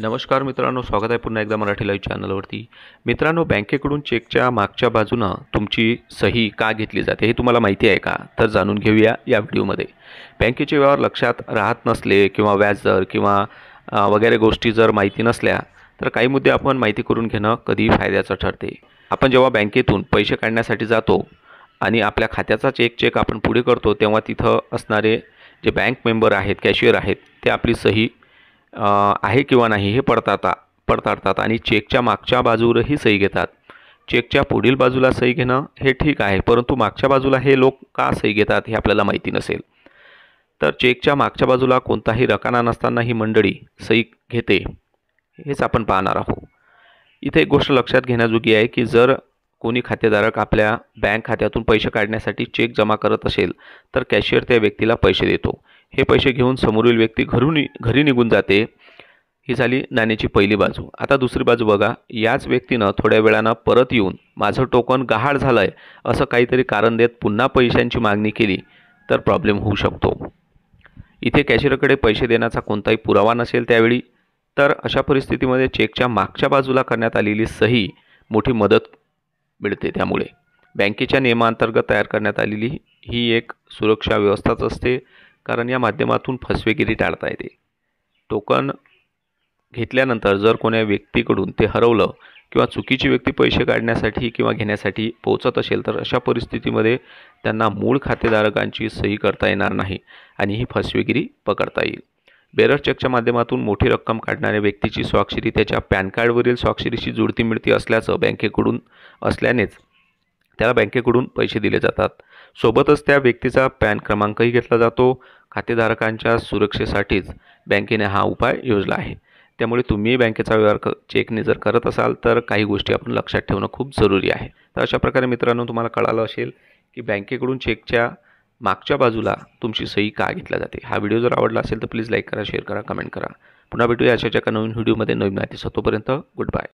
नमस्कार मित्रांनो स्वागत आहे पुन्हा एकदा मराठी लाईव्ह चॅनलवरती मित्रांनो बँकेकडून चेकच्या मागच्या बाजूनं तुमची सही का घेतली जाते हे तुम्हाला माहिती आहे का तर जाणून घेऊया या व्हिडिओमध्ये बँकेचे व्यवहार लक्षात राहत नसले किंवा व्याजदर किंवा वगैरे गोष्टी जर माहिती नसल्या तर काही मुद्दे आपण माहिती करून घेणं कधी फायद्याचं ठरते आपण जेव्हा बँकेतून पैसे काढण्यासाठी जातो आणि आपल्या खात्याचा चेक चेक आपण पुढे करतो तेव्हा तिथं असणारे जे बँक मेंबर आहेत कॅशियर आहेत ते आपली सही आहे किंवा नाही हे पडताळता पडताळतात आणि चेकच्या मागच्या बाजूवरही सही घेतात चेकच्या पुढील बाजूला सही घेणं हे ठीक आहे परंतु मागच्या बाजूला हे लोक का सही घेतात हे आपल्याला माहिती नसेल तर चेकच्या मागच्या बाजूला कोणताही रकाना नसताना ही मंडळी सही घेते हेच आपण पाहणार आहोत इथे एक गोष्ट लक्षात घेण्याजोगी आहे की जर कोणी खातेधारक आपल्या बँक खात्यातून पैसे काढण्यासाठी चेक जमा करत असेल तर कॅशियर त्या व्यक्तीला पैसे देतो हे पैसे घेऊन समोरील व्यक्ती घरून घरी निघून जाते ही झाली नाण्याची पहिली बाजू आता दुसरी बाजू बघा याच व्यक्तीनं थोड्या वेळानं परत येऊन माझं टोकन गहाळ झालं आहे असं काहीतरी कारण देत पुन्हा पैशांची मागणी केली तर प्रॉब्लेम होऊ शकतो इथे कॅशिअरकडे पैसे देण्याचा कोणताही पुरावा नसेल त्यावेळी तर अशा परिस्थितीमध्ये चेकच्या मागच्या बाजूला करण्यात आलेली सही मोठी मदत मिळते त्यामुळे बँकेच्या नियमाअंतर्गत तयार करण्यात आलेली ही एक सुरक्षा व्यवस्थाच असते कारण या माध्यमातून फसवेगिरी टाळता येते टोकन घेतल्यानंतर जर कोण्या व्यक्तीकडून ते हरवलं किंवा चुकीची व्यक्ती पैसे काढण्यासाठी किंवा घेण्यासाठी पोहोचत असेल तर अशा परिस्थितीमध्ये त्यांना मूळ खातेधारकांची सही करता येणार नाही आणि ही फसवेगिरी पकडता येईल बेरर चेकच्या माध्यमातून मोठी रक्कम काढणाऱ्या व्यक्तीची स्वाक्षरी त्याच्या पॅन कार्डवरील स्वाक्षरीशी जुळती मिळती असल्याचं बँकेकडून असल्यानेच त्याला बँकेकडून पैसे दिले जातात सोबतच त्या व्यक्तीचा पॅन क्रमांकही घेतला जातो खातेधारकांच्या सुरक्षेसाठीच बँकेने हा उपाय योजला आहे त्यामुळे तुम्ही बँकेचा व्यवहार क चेकने जर करत असाल तर काही गोष्टी आपण लक्षात ठेवणं खूप जरुरी आहे तर अशा प्रकारे मित्रांनो तुम्हाला कळालं असेल की बँकेकडून चेकच्या मागच्या बाजूला तुमची सही का घेतल्या जाते हा व्हिडिओ जर आवडला असेल तर प्लीज लाईक करा शेअर करा कमेंट करा पुन्हा भेटूया अशाच्या एका नवीन व्हिडिओमध्ये नवीन माहिती तोपर्यंत गुड बाय